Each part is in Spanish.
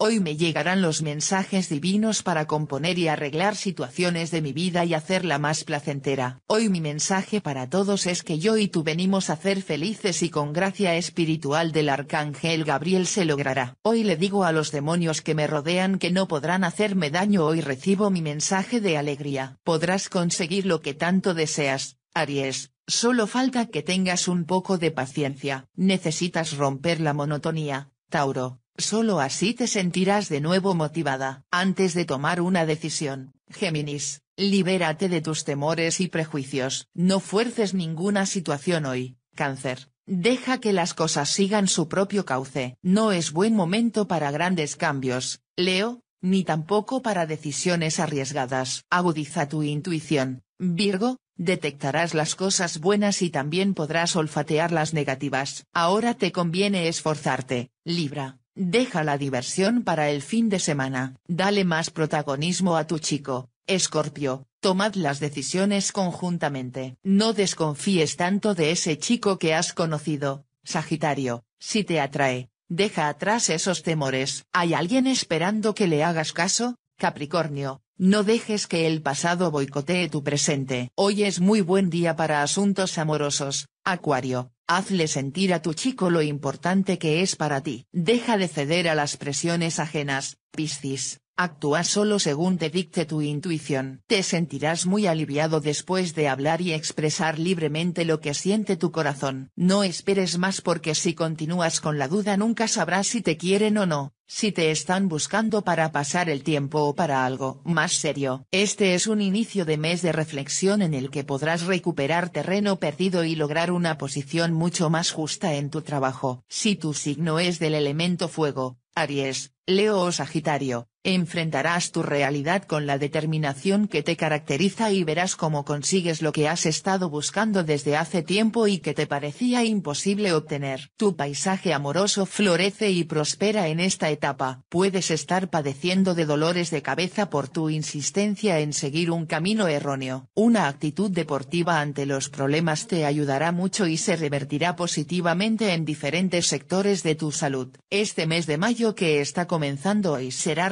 Hoy me llegarán los mensajes divinos para componer y arreglar situaciones de mi vida y hacerla más placentera. Hoy mi mensaje para todos es que yo y tú venimos a ser felices y con gracia espiritual del arcángel Gabriel se logrará. Hoy le digo a los demonios que me rodean que no podrán hacerme daño. Hoy recibo mi mensaje de alegría. Podrás conseguir lo que tanto deseas, Aries. Solo falta que tengas un poco de paciencia. Necesitas romper la monotonía, Tauro Solo así te sentirás de nuevo motivada. Antes de tomar una decisión, Géminis, libérate de tus temores y prejuicios. No fuerces ninguna situación hoy, cáncer. Deja que las cosas sigan su propio cauce. No es buen momento para grandes cambios, Leo, ni tampoco para decisiones arriesgadas. Agudiza tu intuición, Virgo, detectarás las cosas buenas y también podrás olfatear las negativas. Ahora te conviene esforzarte, Libra. Deja la diversión para el fin de semana, dale más protagonismo a tu chico, Escorpio, tomad las decisiones conjuntamente. No desconfíes tanto de ese chico que has conocido, Sagitario, si te atrae, deja atrás esos temores. Hay alguien esperando que le hagas caso, Capricornio, no dejes que el pasado boicotee tu presente. Hoy es muy buen día para asuntos amorosos, Acuario, Hazle sentir a tu chico lo importante que es para ti. Deja de ceder a las presiones ajenas, Piscis. Actúa solo según te dicte tu intuición. Te sentirás muy aliviado después de hablar y expresar libremente lo que siente tu corazón. No esperes más porque si continúas con la duda nunca sabrás si te quieren o no, si te están buscando para pasar el tiempo o para algo más serio. Este es un inicio de mes de reflexión en el que podrás recuperar terreno perdido y lograr una posición mucho más justa en tu trabajo. Si tu signo es del elemento fuego, Aries, Leo o Sagitario, Enfrentarás tu realidad con la determinación que te caracteriza y verás cómo consigues lo que has estado buscando desde hace tiempo y que te parecía imposible obtener. Tu paisaje amoroso florece y prospera en esta etapa. Puedes estar padeciendo de dolores de cabeza por tu insistencia en seguir un camino erróneo. Una actitud deportiva ante los problemas te ayudará mucho y se revertirá positivamente en diferentes sectores de tu salud. Este mes de mayo que está comenzando hoy será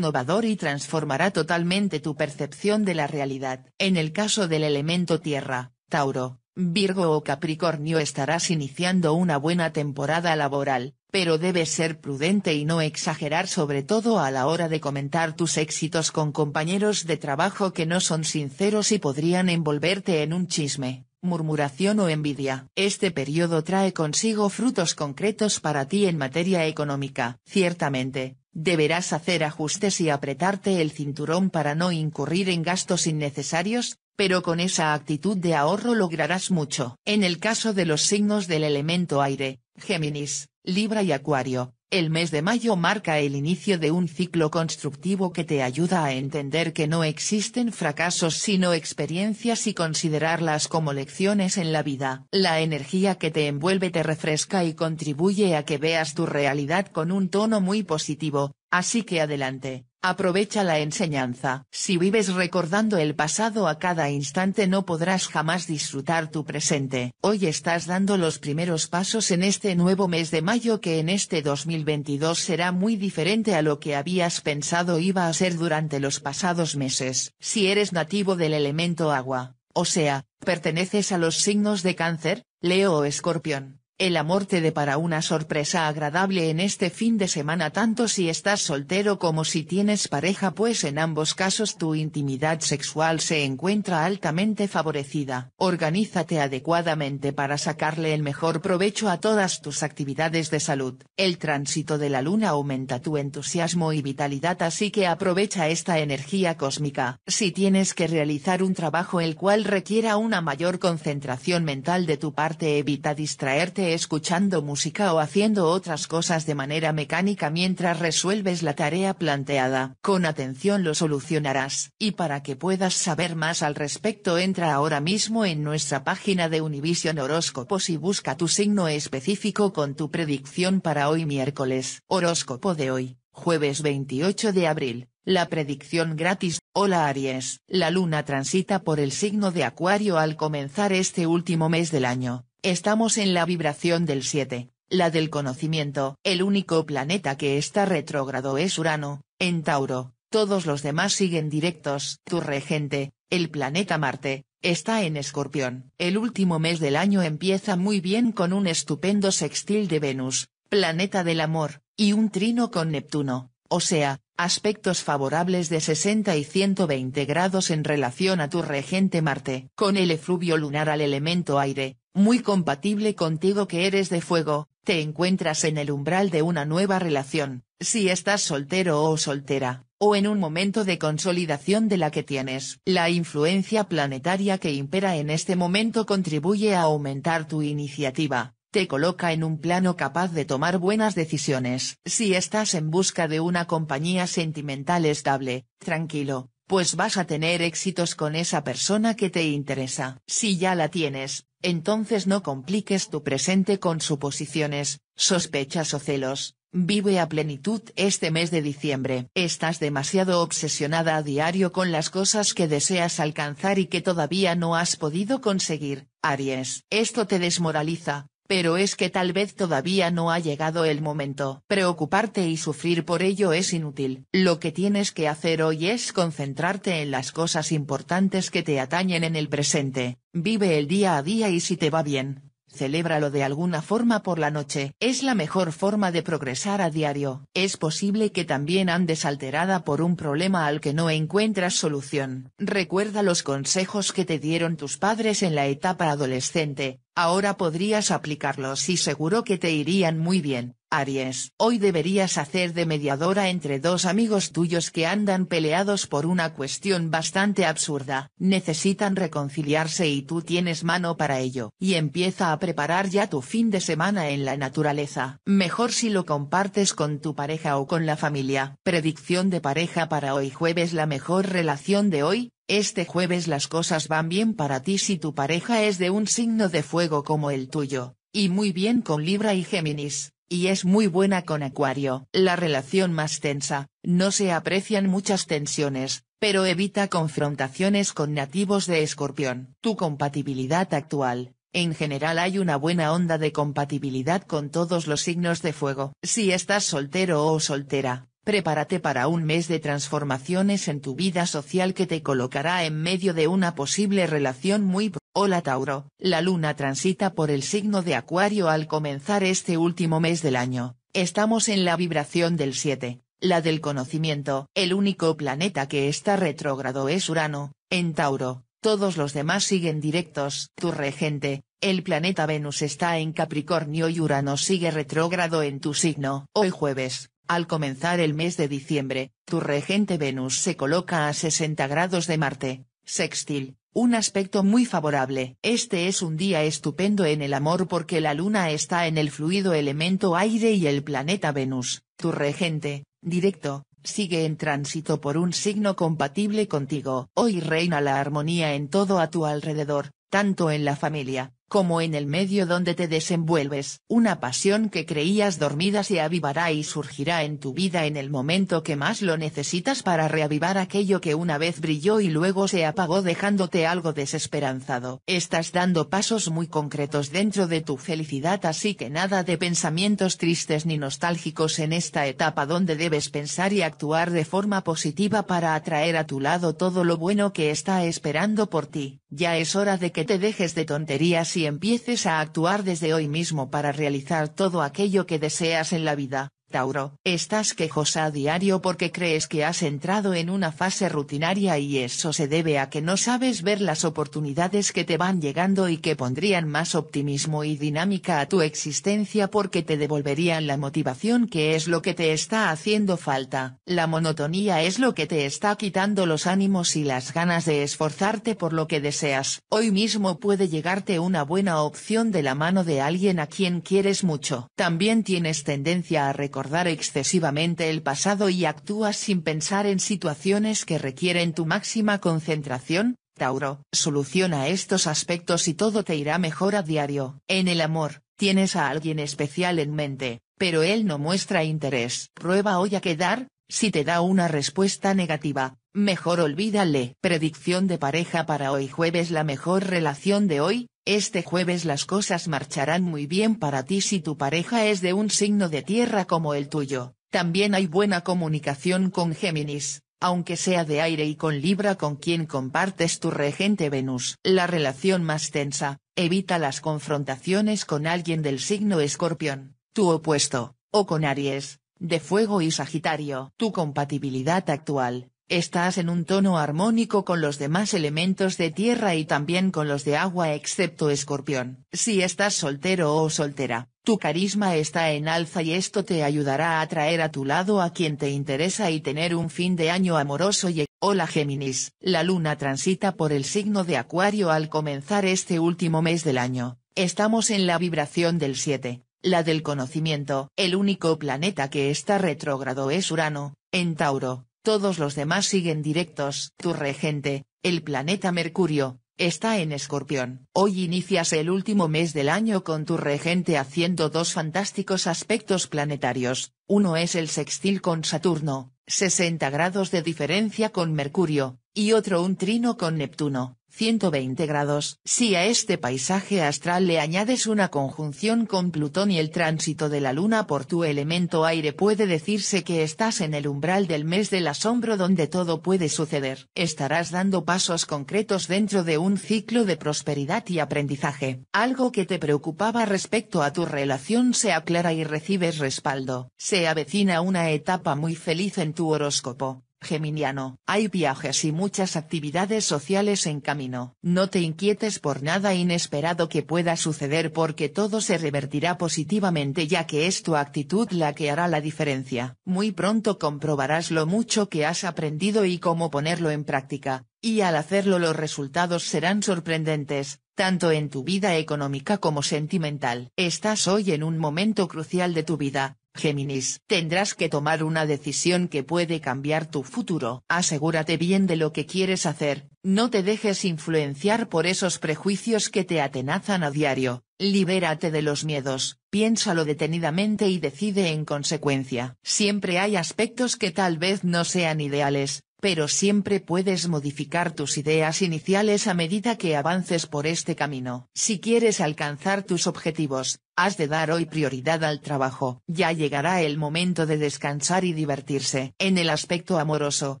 y transformará totalmente tu percepción de la realidad. En el caso del elemento tierra, Tauro, Virgo o Capricornio estarás iniciando una buena temporada laboral, pero debes ser prudente y no exagerar sobre todo a la hora de comentar tus éxitos con compañeros de trabajo que no son sinceros y podrían envolverte en un chisme, murmuración o envidia. Este periodo trae consigo frutos concretos para ti en materia económica. Ciertamente, Deberás hacer ajustes y apretarte el cinturón para no incurrir en gastos innecesarios, pero con esa actitud de ahorro lograrás mucho. En el caso de los signos del elemento aire, Géminis, Libra y Acuario, el mes de mayo marca el inicio de un ciclo constructivo que te ayuda a entender que no existen fracasos sino experiencias y considerarlas como lecciones en la vida. La energía que te envuelve te refresca y contribuye a que veas tu realidad con un tono muy positivo, así que adelante. Aprovecha la enseñanza. Si vives recordando el pasado a cada instante no podrás jamás disfrutar tu presente. Hoy estás dando los primeros pasos en este nuevo mes de mayo que en este 2022 será muy diferente a lo que habías pensado iba a ser durante los pasados meses. Si eres nativo del elemento agua, o sea, perteneces a los signos de cáncer, Leo o Escorpión el amor te depara una sorpresa agradable en este fin de semana tanto si estás soltero como si tienes pareja pues en ambos casos tu intimidad sexual se encuentra altamente favorecida. Organízate adecuadamente para sacarle el mejor provecho a todas tus actividades de salud. El tránsito de la luna aumenta tu entusiasmo y vitalidad así que aprovecha esta energía cósmica. Si tienes que realizar un trabajo el cual requiera una mayor concentración mental de tu parte evita distraerte escuchando música o haciendo otras cosas de manera mecánica mientras resuelves la tarea planteada. Con atención lo solucionarás. Y para que puedas saber más al respecto entra ahora mismo en nuestra página de Univision Horóscopos y busca tu signo específico con tu predicción para hoy miércoles. Horóscopo de hoy, jueves 28 de abril. La predicción gratis, hola Aries. La luna transita por el signo de Acuario al comenzar este último mes del año, Estamos en la vibración del 7, la del conocimiento. El único planeta que está retrógrado es Urano, en Tauro. Todos los demás siguen directos. Tu regente, el planeta Marte, está en Escorpión. El último mes del año empieza muy bien con un estupendo sextil de Venus, planeta del amor, y un trino con Neptuno, o sea, aspectos favorables de 60 y 120 grados en relación a tu regente Marte. Con el efluvio lunar al elemento aire, muy compatible contigo que eres de fuego, te encuentras en el umbral de una nueva relación, si estás soltero o soltera, o en un momento de consolidación de la que tienes. La influencia planetaria que impera en este momento contribuye a aumentar tu iniciativa, te coloca en un plano capaz de tomar buenas decisiones. Si estás en busca de una compañía sentimental estable, tranquilo, pues vas a tener éxitos con esa persona que te interesa. Si ya la tienes, entonces no compliques tu presente con suposiciones, sospechas o celos, vive a plenitud este mes de diciembre. Estás demasiado obsesionada a diario con las cosas que deseas alcanzar y que todavía no has podido conseguir, Aries. Esto te desmoraliza, pero es que tal vez todavía no ha llegado el momento. Preocuparte y sufrir por ello es inútil. Lo que tienes que hacer hoy es concentrarte en las cosas importantes que te atañen en el presente. Vive el día a día y si te va bien, celébralo de alguna forma por la noche. Es la mejor forma de progresar a diario. Es posible que también andes alterada por un problema al que no encuentras solución. Recuerda los consejos que te dieron tus padres en la etapa adolescente, Ahora podrías aplicarlos y seguro que te irían muy bien, Aries. Hoy deberías hacer de mediadora entre dos amigos tuyos que andan peleados por una cuestión bastante absurda. Necesitan reconciliarse y tú tienes mano para ello. Y empieza a preparar ya tu fin de semana en la naturaleza. Mejor si lo compartes con tu pareja o con la familia. Predicción de pareja para hoy jueves La mejor relación de hoy, este jueves las cosas van bien para ti si tu pareja es de un signo de fuego como el tuyo, y muy bien con Libra y Géminis, y es muy buena con Acuario. La relación más tensa, no se aprecian muchas tensiones, pero evita confrontaciones con nativos de Escorpión. Tu compatibilidad actual, en general hay una buena onda de compatibilidad con todos los signos de fuego. Si estás soltero o soltera, Prepárate para un mes de transformaciones en tu vida social que te colocará en medio de una posible relación muy... Hola Tauro, la luna transita por el signo de Acuario al comenzar este último mes del año, estamos en la vibración del 7, la del conocimiento. El único planeta que está retrógrado es Urano, en Tauro, todos los demás siguen directos. Tu regente, el planeta Venus está en Capricornio y Urano sigue retrógrado en tu signo. Hoy jueves, al comenzar el mes de diciembre, tu regente Venus se coloca a 60 grados de Marte, sextil, un aspecto muy favorable. Este es un día estupendo en el amor porque la luna está en el fluido elemento aire y el planeta Venus, tu regente, directo, sigue en tránsito por un signo compatible contigo. Hoy reina la armonía en todo a tu alrededor, tanto en la familia, como en el medio donde te desenvuelves. Una pasión que creías dormida se avivará y surgirá en tu vida en el momento que más lo necesitas para reavivar aquello que una vez brilló y luego se apagó dejándote algo desesperanzado. Estás dando pasos muy concretos dentro de tu felicidad así que nada de pensamientos tristes ni nostálgicos en esta etapa donde debes pensar y actuar de forma positiva para atraer a tu lado todo lo bueno que está esperando por ti. Ya es hora de que te dejes de tonterías y empieces a actuar desde hoy mismo para realizar todo aquello que deseas en la vida. Tauro, estás quejosa a diario porque crees que has entrado en una fase rutinaria y eso se debe a que no sabes ver las oportunidades que te van llegando y que pondrían más optimismo y dinámica a tu existencia porque te devolverían la motivación que es lo que te está haciendo falta. La monotonía es lo que te está quitando los ánimos y las ganas de esforzarte por lo que deseas. Hoy mismo puede llegarte una buena opción de la mano de alguien a quien quieres mucho. También tienes tendencia a recordar excesivamente el pasado y actúas sin pensar en situaciones que requieren tu máxima concentración, Tauro. Soluciona estos aspectos y todo te irá mejor a diario. En el amor, tienes a alguien especial en mente, pero él no muestra interés. Prueba hoy a quedar, si te da una respuesta negativa, mejor olvídale. Predicción de pareja para hoy jueves La mejor relación de hoy, este jueves las cosas marcharán muy bien para ti si tu pareja es de un signo de tierra como el tuyo. También hay buena comunicación con Géminis, aunque sea de aire y con Libra con quien compartes tu regente Venus. La relación más tensa, evita las confrontaciones con alguien del signo escorpión, tu opuesto, o con Aries, de Fuego y Sagitario. Tu compatibilidad actual, estás en un tono armónico con los demás elementos de tierra y también con los de agua excepto escorpión. Si estás soltero o soltera, tu carisma está en alza y esto te ayudará a atraer a tu lado a quien te interesa y tener un fin de año amoroso y... Hola Géminis. La luna transita por el signo de Acuario al comenzar este último mes del año. Estamos en la vibración del 7, la del conocimiento. El único planeta que está retrógrado es Urano, en Tauro, todos los demás siguen directos. Tu regente, el planeta Mercurio, está en Escorpión. Hoy inicias el último mes del año con tu regente haciendo dos fantásticos aspectos planetarios, uno es el sextil con Saturno, 60 grados de diferencia con Mercurio, y otro un trino con Neptuno, 120 grados. Si a este paisaje astral le añades una conjunción con Plutón y el tránsito de la Luna por tu elemento aire puede decirse que estás en el umbral del mes del asombro donde todo puede suceder. Estarás dando pasos concretos dentro de un ciclo de prosperidad y aprendizaje. Algo que te preocupaba respecto a tu relación se aclara y recibes respaldo. Se avecina una etapa muy feliz en tu horóscopo Geminiano, hay viajes y muchas actividades sociales en camino. No te inquietes por nada inesperado que pueda suceder porque todo se revertirá positivamente ya que es tu actitud la que hará la diferencia. Muy pronto comprobarás lo mucho que has aprendido y cómo ponerlo en práctica, y al hacerlo los resultados serán sorprendentes, tanto en tu vida económica como sentimental. Estás hoy en un momento crucial de tu vida, Géminis, tendrás que tomar una decisión que puede cambiar tu futuro. Asegúrate bien de lo que quieres hacer, no te dejes influenciar por esos prejuicios que te atenazan a diario, libérate de los miedos, piénsalo detenidamente y decide en consecuencia. Siempre hay aspectos que tal vez no sean ideales, pero siempre puedes modificar tus ideas iniciales a medida que avances por este camino. Si quieres alcanzar tus objetivos, has de dar hoy prioridad al trabajo. Ya llegará el momento de descansar y divertirse. En el aspecto amoroso,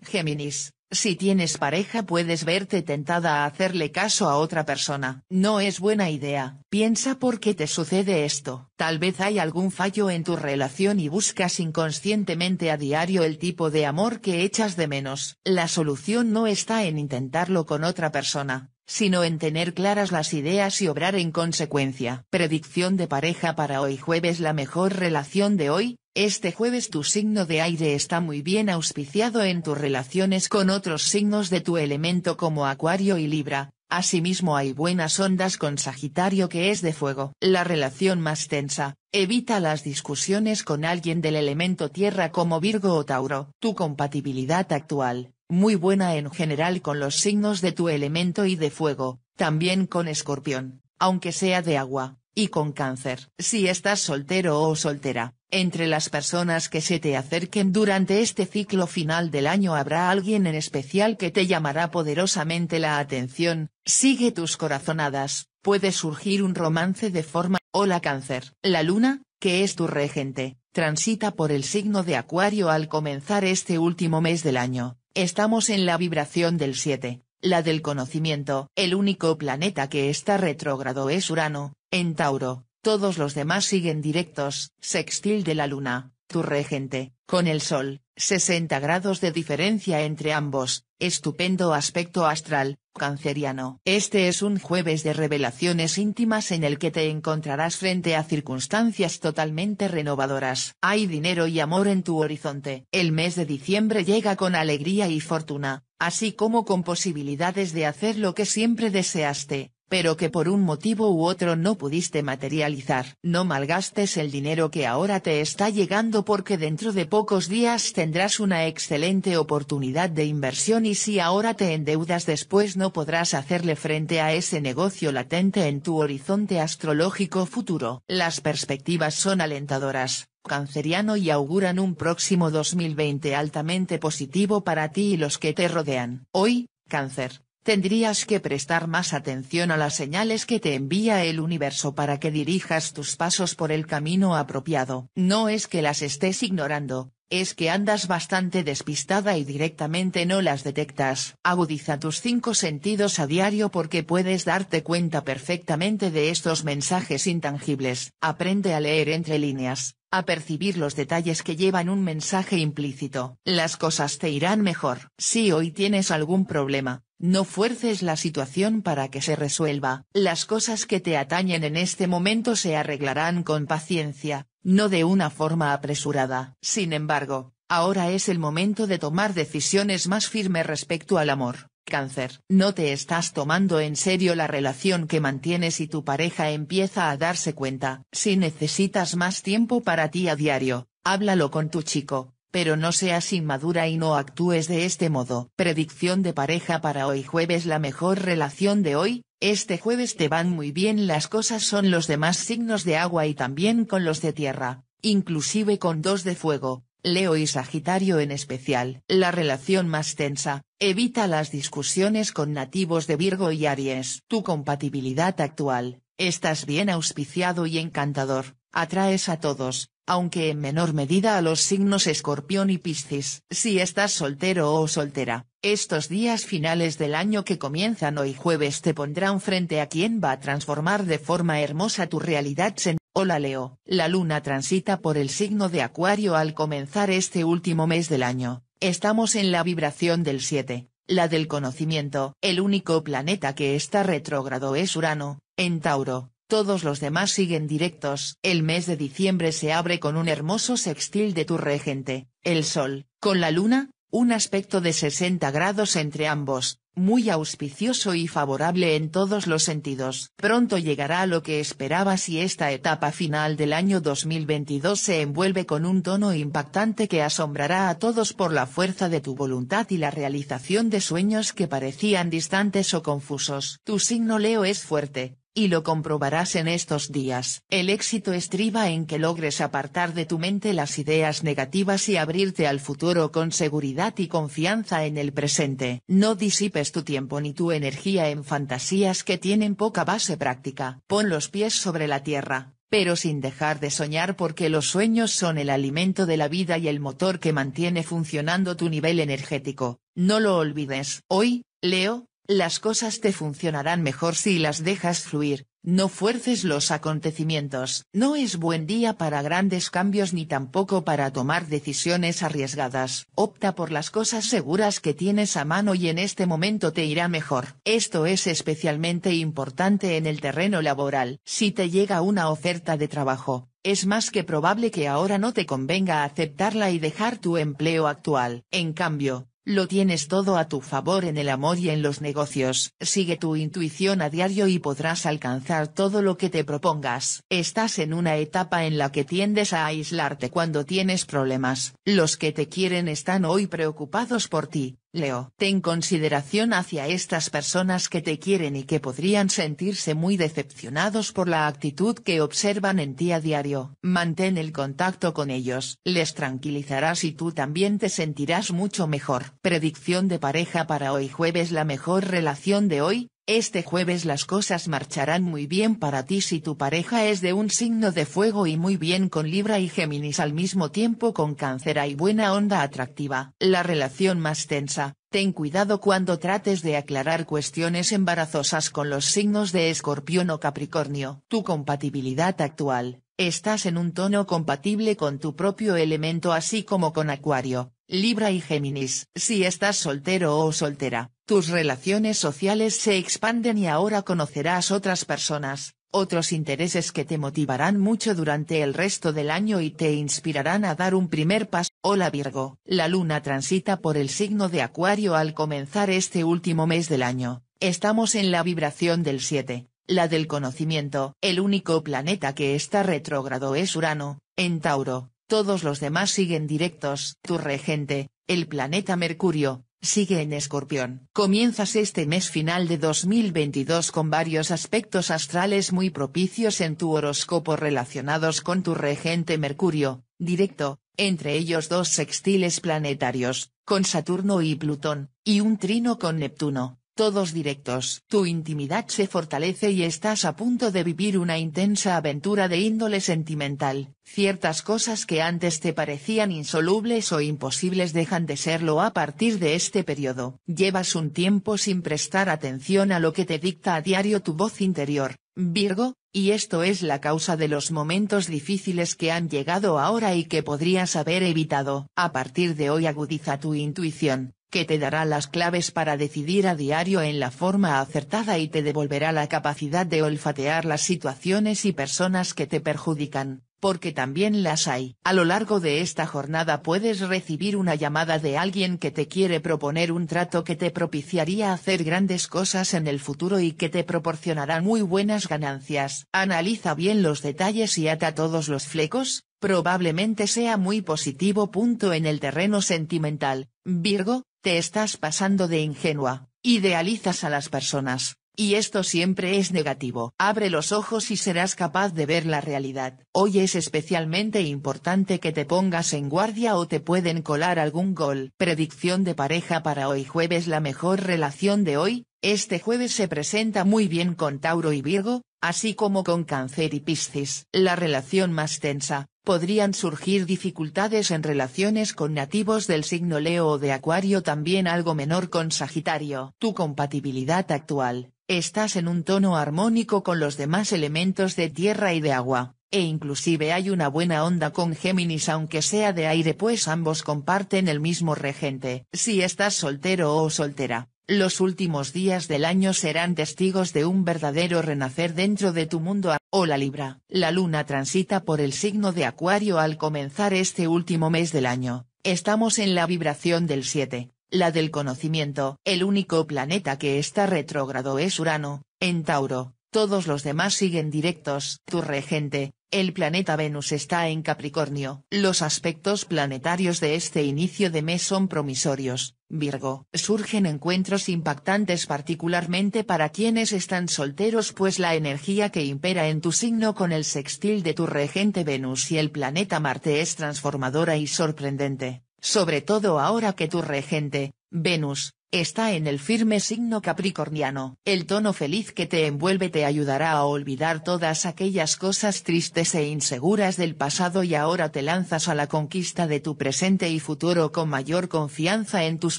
Géminis, si tienes pareja puedes verte tentada a hacerle caso a otra persona. No es buena idea. Piensa por qué te sucede esto. Tal vez hay algún fallo en tu relación y buscas inconscientemente a diario el tipo de amor que echas de menos. La solución no está en intentarlo con otra persona, sino en tener claras las ideas y obrar en consecuencia. Predicción de pareja para hoy jueves La mejor relación de hoy, este jueves tu signo de aire está muy bien auspiciado en tus relaciones con otros signos de tu elemento como Acuario y Libra, asimismo hay buenas ondas con Sagitario que es de fuego. La relación más tensa, evita las discusiones con alguien del elemento tierra como Virgo o Tauro. Tu compatibilidad actual, muy buena en general con los signos de tu elemento y de fuego, también con Escorpión, aunque sea de agua y con cáncer. Si estás soltero o soltera, entre las personas que se te acerquen durante este ciclo final del año habrá alguien en especial que te llamará poderosamente la atención, sigue tus corazonadas, puede surgir un romance de forma, hola cáncer. La luna, que es tu regente, transita por el signo de Acuario al comenzar este último mes del año, estamos en la vibración del 7 la del conocimiento. El único planeta que está retrógrado es Urano, en Tauro, todos los demás siguen directos. Sextil de la Luna, tu regente, con el sol, 60 grados de diferencia entre ambos, estupendo aspecto astral, canceriano. Este es un jueves de revelaciones íntimas en el que te encontrarás frente a circunstancias totalmente renovadoras. Hay dinero y amor en tu horizonte. El mes de diciembre llega con alegría y fortuna, así como con posibilidades de hacer lo que siempre deseaste pero que por un motivo u otro no pudiste materializar. No malgastes el dinero que ahora te está llegando porque dentro de pocos días tendrás una excelente oportunidad de inversión y si ahora te endeudas después no podrás hacerle frente a ese negocio latente en tu horizonte astrológico futuro. Las perspectivas son alentadoras canceriano y auguran un próximo 2020 altamente positivo para ti y los que te rodean. Hoy, cáncer, tendrías que prestar más atención a las señales que te envía el universo para que dirijas tus pasos por el camino apropiado. No es que las estés ignorando, es que andas bastante despistada y directamente no las detectas. Agudiza tus cinco sentidos a diario porque puedes darte cuenta perfectamente de estos mensajes intangibles. Aprende a leer entre líneas, a percibir los detalles que llevan un mensaje implícito. Las cosas te irán mejor. Si hoy tienes algún problema, no fuerces la situación para que se resuelva, las cosas que te atañen en este momento se arreglarán con paciencia, no de una forma apresurada. Sin embargo, ahora es el momento de tomar decisiones más firmes respecto al amor. Cáncer. No te estás tomando en serio la relación que mantienes y tu pareja empieza a darse cuenta. Si necesitas más tiempo para ti a diario, háblalo con tu chico, pero no seas inmadura y no actúes de este modo. Predicción de pareja para hoy jueves La mejor relación de hoy, este jueves te van muy bien las cosas son los demás signos de agua y también con los de tierra, inclusive con dos de fuego, Leo y Sagitario en especial. La relación más tensa, evita las discusiones con nativos de Virgo y Aries. Tu compatibilidad actual, estás bien auspiciado y encantador, atraes a todos, aunque en menor medida a los signos escorpión y piscis. Si estás soltero o soltera, estos días finales del año que comienzan hoy jueves te pondrán frente a quien va a transformar de forma hermosa tu realidad en Hola Leo, la luna transita por el signo de Acuario al comenzar este último mes del año, estamos en la vibración del 7, la del conocimiento. El único planeta que está retrógrado es Urano, en Tauro, todos los demás siguen directos. El mes de diciembre se abre con un hermoso sextil de tu regente, el Sol, con la Luna, un aspecto de 60 grados entre ambos, muy auspicioso y favorable en todos los sentidos. Pronto llegará lo que esperabas y esta etapa final del año 2022 se envuelve con un tono impactante que asombrará a todos por la fuerza de tu voluntad y la realización de sueños que parecían distantes o confusos. Tu signo Leo es fuerte, y lo comprobarás en estos días. El éxito estriba en que logres apartar de tu mente las ideas negativas y abrirte al futuro con seguridad y confianza en el presente. No disipes tu tiempo ni tu energía en fantasías que tienen poca base práctica. Pon los pies sobre la tierra, pero sin dejar de soñar porque los sueños son el alimento de la vida y el motor que mantiene funcionando tu nivel energético. No lo olvides. Hoy, Leo, las cosas te funcionarán mejor si las dejas fluir, no fuerces los acontecimientos. No es buen día para grandes cambios ni tampoco para tomar decisiones arriesgadas. Opta por las cosas seguras que tienes a mano y en este momento te irá mejor. Esto es especialmente importante en el terreno laboral. Si te llega una oferta de trabajo, es más que probable que ahora no te convenga aceptarla y dejar tu empleo actual. En cambio, lo tienes todo a tu favor en el amor y en los negocios. Sigue tu intuición a diario y podrás alcanzar todo lo que te propongas. Estás en una etapa en la que tiendes a aislarte cuando tienes problemas. Los que te quieren están hoy preocupados por ti, Leo, ten consideración hacia estas personas que te quieren y que podrían sentirse muy decepcionados por la actitud que observan en ti a diario. Mantén el contacto con ellos, les tranquilizarás y tú también te sentirás mucho mejor. Predicción de pareja para hoy jueves La mejor relación de hoy, este jueves las cosas marcharán muy bien para ti si tu pareja es de un signo de fuego y muy bien con Libra y Géminis al mismo tiempo con cáncer y buena onda atractiva. La relación más tensa, ten cuidado cuando trates de aclarar cuestiones embarazosas con los signos de escorpión o capricornio. Tu compatibilidad actual, Estás en un tono compatible con tu propio elemento así como con Acuario, Libra y Géminis. Si estás soltero o soltera, tus relaciones sociales se expanden y ahora conocerás otras personas, otros intereses que te motivarán mucho durante el resto del año y te inspirarán a dar un primer paso. Hola Virgo, la luna transita por el signo de Acuario al comenzar este último mes del año, estamos en la vibración del 7, la del conocimiento. El único planeta que está retrógrado es Urano, en Tauro, todos los demás siguen directos. Tu regente, el planeta Mercurio, sigue en Escorpión. Comienzas este mes final de 2022 con varios aspectos astrales muy propicios en tu horóscopo relacionados con tu regente Mercurio, directo, entre ellos dos sextiles planetarios, con Saturno y Plutón, y un trino con Neptuno. Todos directos. Tu intimidad se fortalece y estás a punto de vivir una intensa aventura de índole sentimental. Ciertas cosas que antes te parecían insolubles o imposibles dejan de serlo a partir de este periodo. Llevas un tiempo sin prestar atención a lo que te dicta a diario tu voz interior, Virgo, y esto es la causa de los momentos difíciles que han llegado ahora y que podrías haber evitado. A partir de hoy agudiza tu intuición, que te dará las claves para decidir a diario en la forma acertada y te devolverá la capacidad de olfatear las situaciones y personas que te perjudican, porque también las hay. A lo largo de esta jornada puedes recibir una llamada de alguien que te quiere proponer un trato que te propiciaría hacer grandes cosas en el futuro y que te proporcionará muy buenas ganancias. Analiza bien los detalles y ata todos los flecos, probablemente sea muy positivo. punto En el terreno sentimental, Virgo, te estás pasando de ingenua, idealizas a las personas, y esto siempre es negativo. Abre los ojos y serás capaz de ver la realidad. Hoy es especialmente importante que te pongas en guardia o te pueden colar algún gol. Predicción de pareja para hoy jueves La mejor relación de hoy, este jueves se presenta muy bien con Tauro y Virgo, así como con Cáncer y Piscis. La relación más tensa, podrían surgir dificultades en relaciones con nativos del signo Leo o de Acuario también algo menor con Sagitario. Tu compatibilidad actual, estás en un tono armónico con los demás elementos de tierra y de agua, e inclusive hay una buena onda con Géminis aunque sea de aire pues ambos comparten el mismo regente. Si estás soltero o soltera, los últimos días del año serán testigos de un verdadero renacer dentro de tu mundo Hola oh, Libra. La luna transita por el signo de Acuario al comenzar este último mes del año. Estamos en la vibración del 7, la del conocimiento. El único planeta que está retrógrado es Urano, en Tauro. Todos los demás siguen directos. Tu regente, el planeta Venus está en Capricornio. Los aspectos planetarios de este inicio de mes son promisorios Virgo, surgen encuentros impactantes particularmente para quienes están solteros pues la energía que impera en tu signo con el sextil de tu regente Venus y el planeta Marte es transformadora y sorprendente, sobre todo ahora que tu regente, Venus, Está en el firme signo capricorniano. El tono feliz que te envuelve te ayudará a olvidar todas aquellas cosas tristes e inseguras del pasado y ahora te lanzas a la conquista de tu presente y futuro con mayor confianza en tus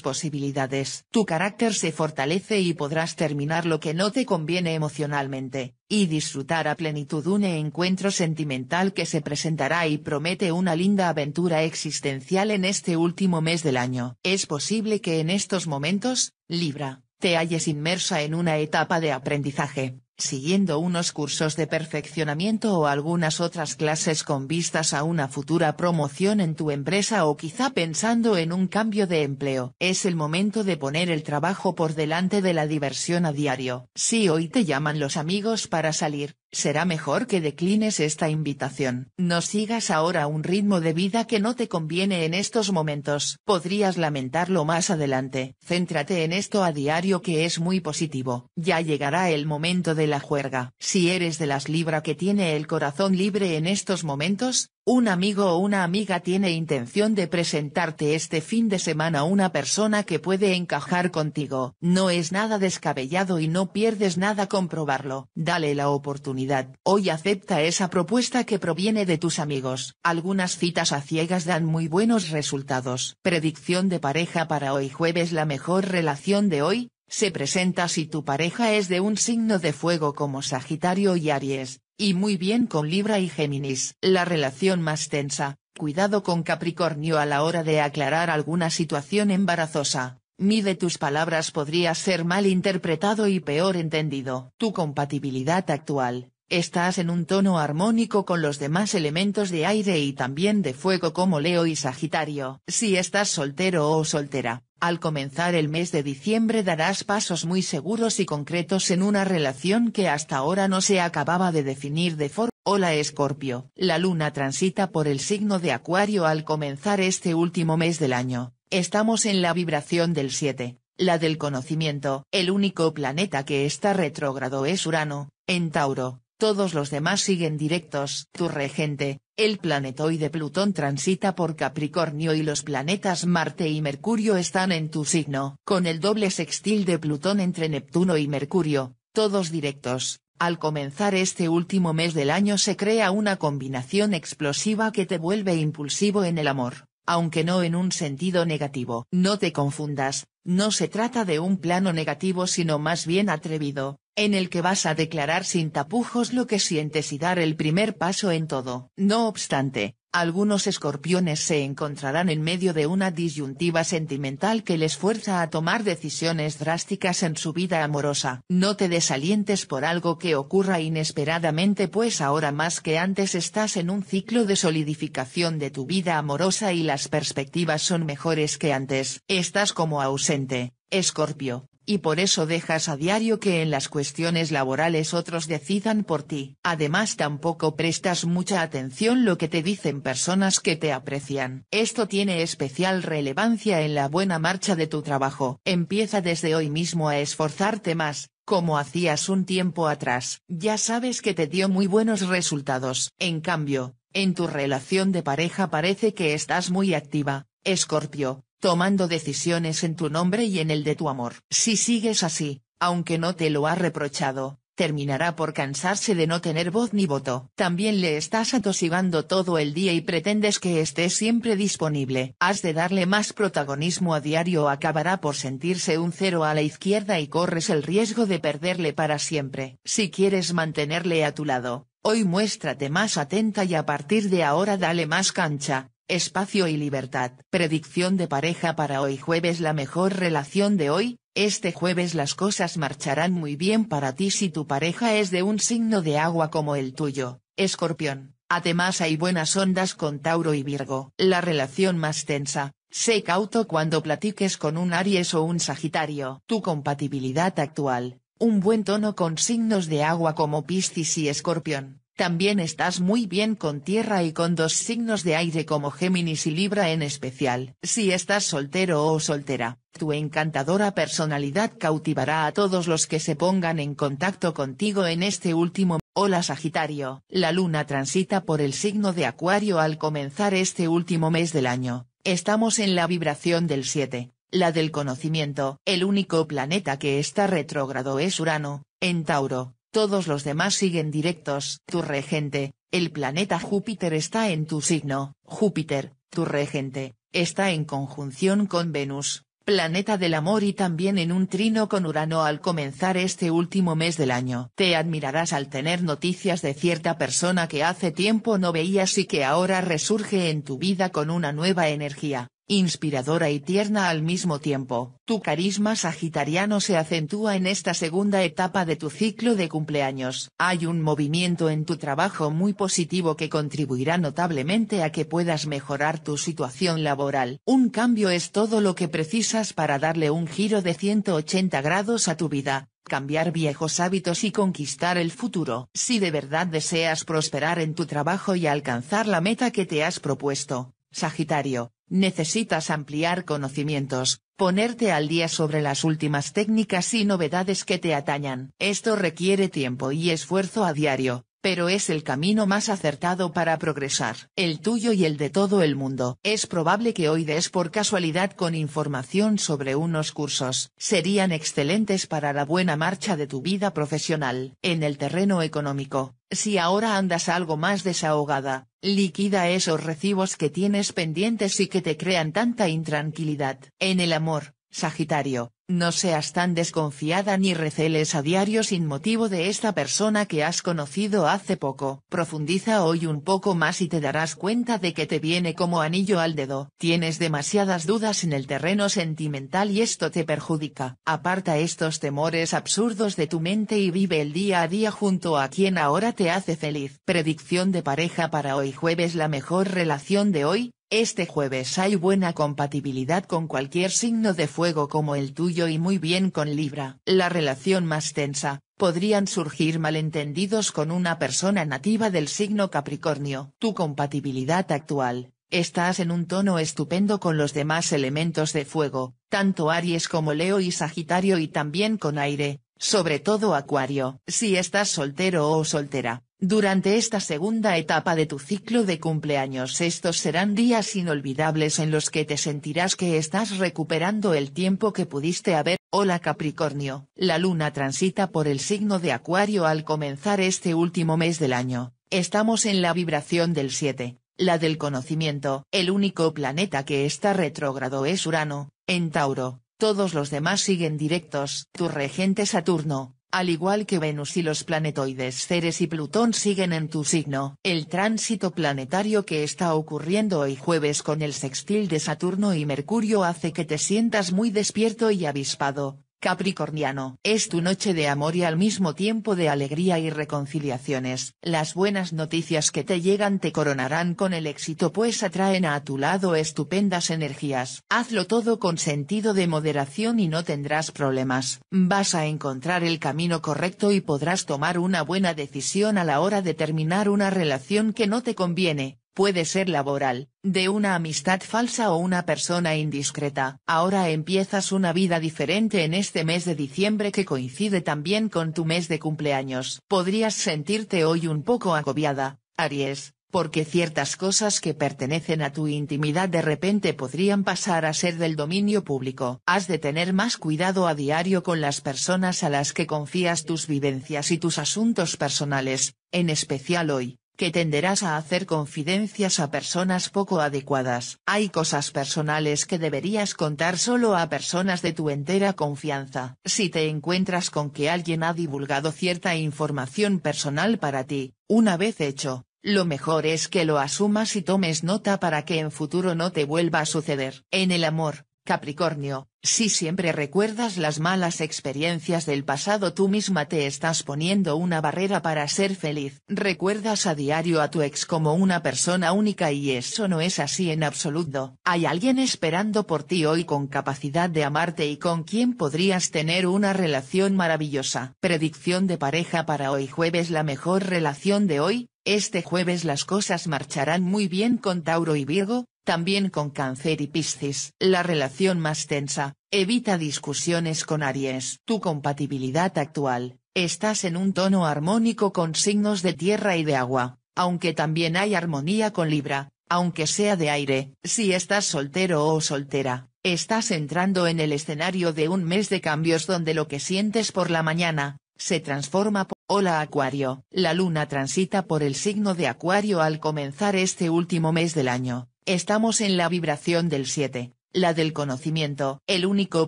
posibilidades. Tu carácter se fortalece y podrás terminar lo que no te conviene emocionalmente, y disfrutar a plenitud un encuentro sentimental que se presentará y promete una linda aventura existencial en este último mes del año. Es posible que en estos momentos, Libra, te halles inmersa en una etapa de aprendizaje, siguiendo unos cursos de perfeccionamiento o algunas otras clases con vistas a una futura promoción en tu empresa o quizá pensando en un cambio de empleo. Es el momento de poner el trabajo por delante de la diversión a diario. Si hoy te llaman los amigos para salir, será mejor que declines esta invitación. No sigas ahora un ritmo de vida que no te conviene en estos momentos. Podrías lamentarlo más adelante. Céntrate en esto a diario que es muy positivo. Ya llegará el momento de la juerga. Si eres de las libra que tiene el corazón libre en estos momentos, un amigo o una amiga tiene intención de presentarte este fin de semana una persona que puede encajar contigo. No es nada descabellado y no pierdes nada comprobarlo. Dale la oportunidad. Hoy acepta esa propuesta que proviene de tus amigos. Algunas citas a ciegas dan muy buenos resultados. Predicción de pareja para hoy jueves La mejor relación de hoy, se presenta si tu pareja es de un signo de fuego como Sagitario y Aries, y muy bien con Libra y Géminis. La relación más tensa, cuidado con Capricornio a la hora de aclarar alguna situación embarazosa, de tus palabras podría ser mal interpretado y peor entendido. Tu compatibilidad actual, Estás en un tono armónico con los demás elementos de aire y también de fuego como Leo y Sagitario. Si estás soltero o soltera, al comenzar el mes de diciembre darás pasos muy seguros y concretos en una relación que hasta ahora no se acababa de definir de forma. Hola Escorpio. La luna transita por el signo de Acuario al comenzar este último mes del año. Estamos en la vibración del 7, la del conocimiento. El único planeta que está retrógrado es Urano, en Tauro, todos los demás siguen directos. Tu regente, el planetoide Plutón transita por Capricornio y los planetas Marte y Mercurio están en tu signo. Con el doble sextil de Plutón entre Neptuno y Mercurio, todos directos. Al comenzar este último mes del año se crea una combinación explosiva que te vuelve impulsivo en el amor, aunque no en un sentido negativo. No te confundas, no se trata de un plano negativo sino más bien atrevido, en el que vas a declarar sin tapujos lo que sientes y dar el primer paso en todo. No obstante, algunos escorpiones se encontrarán en medio de una disyuntiva sentimental que les fuerza a tomar decisiones drásticas en su vida amorosa. No te desalientes por algo que ocurra inesperadamente pues ahora más que antes estás en un ciclo de solidificación de tu vida amorosa y las perspectivas son mejores que antes. Estás como ausente, escorpio, y por eso dejas a diario que en las cuestiones laborales otros decidan por ti. Además tampoco prestas mucha atención lo que te dicen personas que te aprecian. Esto tiene especial relevancia en la buena marcha de tu trabajo. Empieza desde hoy mismo a esforzarte más, como hacías un tiempo atrás. Ya sabes que te dio muy buenos resultados. En cambio, en tu relación de pareja parece que estás muy activa, Escorpio, tomando decisiones en tu nombre y en el de tu amor. Si sigues así, aunque no te lo ha reprochado, terminará por cansarse de no tener voz ni voto. También le estás atosigando todo el día y pretendes que esté siempre disponible. Has de darle más protagonismo a diario o acabará por sentirse un cero a la izquierda y corres el riesgo de perderle para siempre. Si quieres mantenerle a tu lado, hoy muéstrate más atenta y a partir de ahora dale más cancha, Espacio y libertad. Predicción de pareja para hoy jueves La mejor relación de hoy, este jueves las cosas marcharán muy bien para ti si tu pareja es de un signo de agua como el tuyo, escorpión. Además hay buenas ondas con Tauro y Virgo. La relación más tensa, sé cauto cuando platiques con un Aries o un Sagitario. Tu compatibilidad actual, un buen tono con signos de agua como Piscis y Escorpión también estás muy bien con tierra y con dos signos de aire como Géminis y Libra en especial. Si estás soltero o soltera, tu encantadora personalidad cautivará a todos los que se pongan en contacto contigo en este último Hola Sagitario. La luna transita por el signo de Acuario al comenzar este último mes del año. Estamos en la vibración del 7, la del conocimiento. El único planeta que está retrógrado es Urano, en Tauro, todos los demás siguen directos. Tu regente, el planeta Júpiter está en tu signo. Júpiter, tu regente, está en conjunción con Venus, planeta del amor y también en un trino con Urano al comenzar este último mes del año. Te admirarás al tener noticias de cierta persona que hace tiempo no veías y que ahora resurge en tu vida con una nueva energía inspiradora y tierna al mismo tiempo. Tu carisma sagitariano se acentúa en esta segunda etapa de tu ciclo de cumpleaños. Hay un movimiento en tu trabajo muy positivo que contribuirá notablemente a que puedas mejorar tu situación laboral. Un cambio es todo lo que precisas para darle un giro de 180 grados a tu vida cambiar viejos hábitos y conquistar el futuro. Si de verdad deseas prosperar en tu trabajo y alcanzar la meta que te has propuesto, Sagitario, Necesitas ampliar conocimientos, ponerte al día sobre las últimas técnicas y novedades que te atañan. Esto requiere tiempo y esfuerzo a diario, pero es el camino más acertado para progresar. El tuyo y el de todo el mundo. Es probable que hoy des por casualidad con información sobre unos cursos. Serían excelentes para la buena marcha de tu vida profesional. En el terreno económico, si ahora andas algo más desahogada, liquida esos recibos que tienes pendientes y que te crean tanta intranquilidad. En el amor, Sagitario, no seas tan desconfiada ni receles a diario sin motivo de esta persona que has conocido hace poco. Profundiza hoy un poco más y te darás cuenta de que te viene como anillo al dedo. Tienes demasiadas dudas en el terreno sentimental y esto te perjudica. Aparta estos temores absurdos de tu mente y vive el día a día junto a quien ahora te hace feliz. Predicción de pareja para hoy jueves La mejor relación de hoy, este jueves hay buena compatibilidad con cualquier signo de fuego como el tuyo y muy bien con Libra. La relación más tensa, podrían surgir malentendidos con una persona nativa del signo Capricornio. Tu compatibilidad actual, estás en un tono estupendo con los demás elementos de fuego, tanto Aries como Leo y Sagitario y también con aire, sobre todo Acuario. Si estás soltero o soltera, durante esta segunda etapa de tu ciclo de cumpleaños estos serán días inolvidables en los que te sentirás que estás recuperando el tiempo que pudiste haber. Hola Capricornio, la luna transita por el signo de Acuario al comenzar este último mes del año, estamos en la vibración del 7, la del conocimiento. El único planeta que está retrógrado es Urano, en Tauro, todos los demás siguen directos. Tu regente Saturno, al igual que Venus y los planetoides Ceres y Plutón siguen en tu signo. El tránsito planetario que está ocurriendo hoy jueves con el sextil de Saturno y Mercurio hace que te sientas muy despierto y avispado, Capricorniano, es tu noche de amor y al mismo tiempo de alegría y reconciliaciones. Las buenas noticias que te llegan te coronarán con el éxito pues atraen a tu lado estupendas energías. Hazlo todo con sentido de moderación y no tendrás problemas. Vas a encontrar el camino correcto y podrás tomar una buena decisión a la hora de terminar una relación que no te conviene puede ser laboral, de una amistad falsa o una persona indiscreta. Ahora empiezas una vida diferente en este mes de diciembre que coincide también con tu mes de cumpleaños. Podrías sentirte hoy un poco agobiada, Aries, porque ciertas cosas que pertenecen a tu intimidad de repente podrían pasar a ser del dominio público. Has de tener más cuidado a diario con las personas a las que confías tus vivencias y tus asuntos personales, en especial hoy que tenderás a hacer confidencias a personas poco adecuadas. Hay cosas personales que deberías contar solo a personas de tu entera confianza. Si te encuentras con que alguien ha divulgado cierta información personal para ti, una vez hecho, lo mejor es que lo asumas y tomes nota para que en futuro no te vuelva a suceder. En el amor, Capricornio, si siempre recuerdas las malas experiencias del pasado tú misma te estás poniendo una barrera para ser feliz. Recuerdas a diario a tu ex como una persona única y eso no es así en absoluto. Hay alguien esperando por ti hoy con capacidad de amarte y con quien podrías tener una relación maravillosa. Predicción de pareja para hoy jueves La mejor relación de hoy, este jueves las cosas marcharán muy bien con Tauro y Virgo, también con cáncer y piscis. La relación más tensa, evita discusiones con Aries. Tu compatibilidad actual, estás en un tono armónico con signos de tierra y de agua, aunque también hay armonía con Libra, aunque sea de aire. Si estás soltero o soltera, estás entrando en el escenario de un mes de cambios donde lo que sientes por la mañana, se transforma por Hola Acuario. La luna transita por el signo de Acuario al comenzar este último mes del año, Estamos en la vibración del 7, la del conocimiento. El único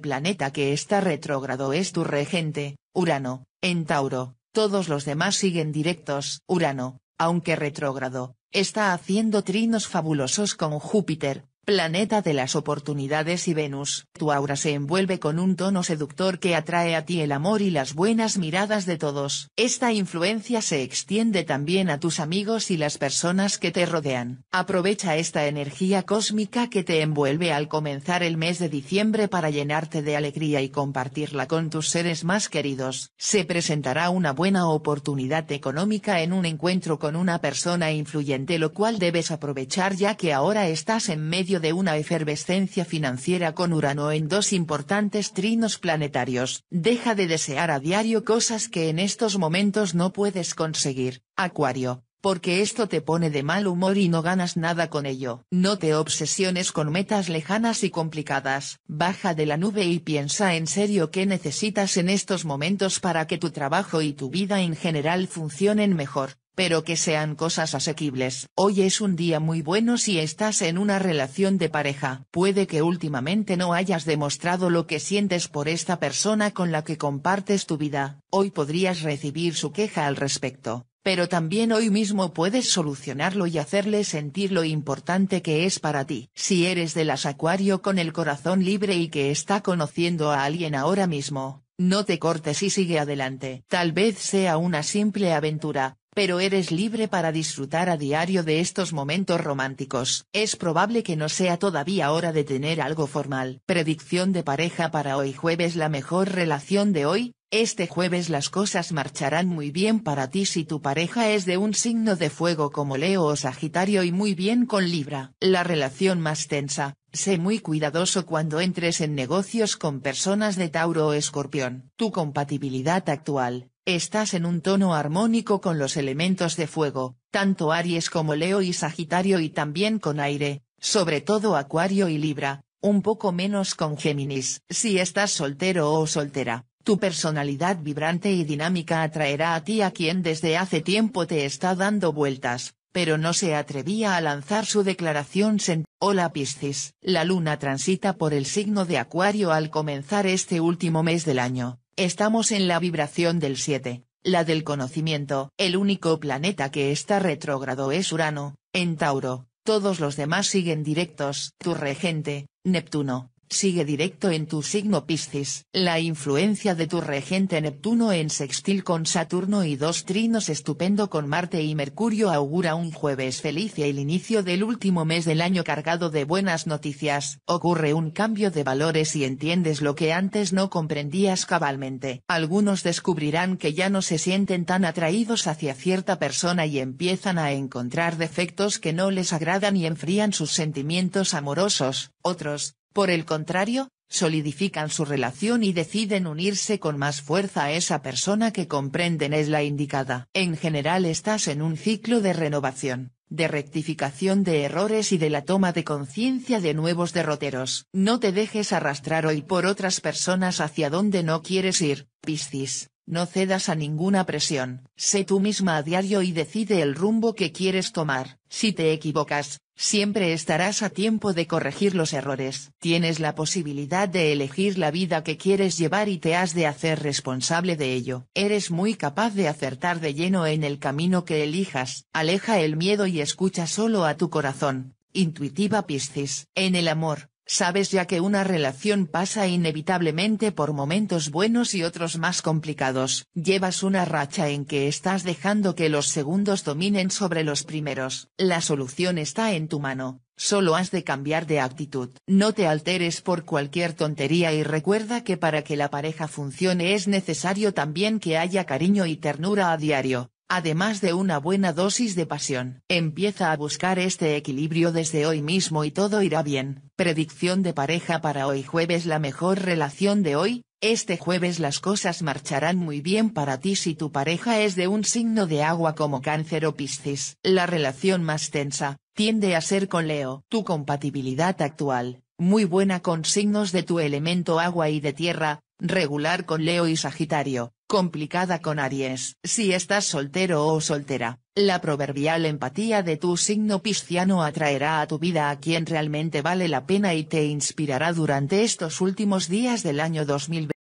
planeta que está retrógrado es tu regente, Urano, en Tauro. Todos los demás siguen directos. Urano, aunque retrógrado, está haciendo trinos fabulosos con Júpiter, planeta de las oportunidades y Venus. Tu aura se envuelve con un tono seductor que atrae a ti el amor y las buenas miradas de todos. Esta influencia se extiende también a tus amigos y las personas que te rodean. Aprovecha esta energía cósmica que te envuelve al comenzar el mes de diciembre para llenarte de alegría y compartirla con tus seres más queridos. Se presentará una buena oportunidad económica en un encuentro con una persona influyente lo cual debes aprovechar ya que ahora estás en medio de una efervescencia financiera con Urano en dos importantes trinos planetarios, deja de desear a diario cosas que en estos momentos no puedes conseguir, Acuario, porque esto te pone de mal humor y no ganas nada con ello. No te obsesiones con metas lejanas y complicadas, baja de la nube y piensa en serio qué necesitas en estos momentos para que tu trabajo y tu vida en general funcionen mejor pero que sean cosas asequibles. Hoy es un día muy bueno si estás en una relación de pareja. Puede que últimamente no hayas demostrado lo que sientes por esta persona con la que compartes tu vida. Hoy podrías recibir su queja al respecto pero también hoy mismo puedes solucionarlo y hacerle sentir lo importante que es para ti. Si eres de las Acuario con el corazón libre y que está conociendo a alguien ahora mismo, no te cortes y sigue adelante. Tal vez sea una simple aventura, pero eres libre para disfrutar a diario de estos momentos románticos. Es probable que no sea todavía hora de tener algo formal. Predicción de pareja para hoy jueves La mejor relación de hoy, este jueves las cosas marcharán muy bien para ti si tu pareja es de un signo de fuego como Leo o Sagitario y muy bien con Libra. La relación más tensa, sé muy cuidadoso cuando entres en negocios con personas de Tauro o Escorpión. Tu compatibilidad actual, Estás en un tono armónico con los elementos de fuego, tanto Aries como Leo y Sagitario y también con aire, sobre todo Acuario y Libra, un poco menos con Géminis. Si estás soltero o soltera, tu personalidad vibrante y dinámica atraerá a ti a quien desde hace tiempo te está dando vueltas, pero no se atrevía a lanzar su declaración sen Hola Piscis. La luna transita por el signo de Acuario al comenzar este último mes del año, Estamos en la vibración del 7, la del conocimiento. El único planeta que está retrógrado es Urano, en Tauro, todos los demás siguen directos. Tu regente, Neptuno, sigue directo en tu signo Piscis. La influencia de tu regente Neptuno en sextil con Saturno y dos trinos estupendo con Marte y Mercurio augura un jueves feliz y el inicio del último mes del año cargado de buenas noticias. Ocurre un cambio de valores y entiendes lo que antes no comprendías cabalmente. Algunos descubrirán que ya no se sienten tan atraídos hacia cierta persona y empiezan a encontrar defectos que no les agradan y enfrían sus sentimientos amorosos. Otros, por el contrario, solidifican su relación y deciden unirse con más fuerza a esa persona que comprenden es la indicada. En general estás en un ciclo de renovación, de rectificación de errores y de la toma de conciencia de nuevos derroteros. No te dejes arrastrar hoy por otras personas hacia donde no quieres ir, Piscis. No cedas a ninguna presión. Sé tú misma a diario y decide el rumbo que quieres tomar. Si te equivocas, Siempre estarás a tiempo de corregir los errores. Tienes la posibilidad de elegir la vida que quieres llevar y te has de hacer responsable de ello. Eres muy capaz de acertar de lleno en el camino que elijas. Aleja el miedo y escucha solo a tu corazón. Intuitiva Piscis. En el amor, Sabes ya que una relación pasa inevitablemente por momentos buenos y otros más complicados. Llevas una racha en que estás dejando que los segundos dominen sobre los primeros. La solución está en tu mano, solo has de cambiar de actitud. No te alteres por cualquier tontería y recuerda que para que la pareja funcione es necesario también que haya cariño y ternura a diario además de una buena dosis de pasión. Empieza a buscar este equilibrio desde hoy mismo y todo irá bien. Predicción de pareja para hoy jueves La mejor relación de hoy, este jueves las cosas marcharán muy bien para ti si tu pareja es de un signo de agua como cáncer o piscis. La relación más tensa, tiende a ser con Leo. Tu compatibilidad actual, muy buena con signos de tu elemento agua y de tierra, regular con Leo y Sagitario, complicada con Aries. Si estás soltero o soltera, la proverbial empatía de tu signo pisciano atraerá a tu vida a quien realmente vale la pena y te inspirará durante estos últimos días del año 2020.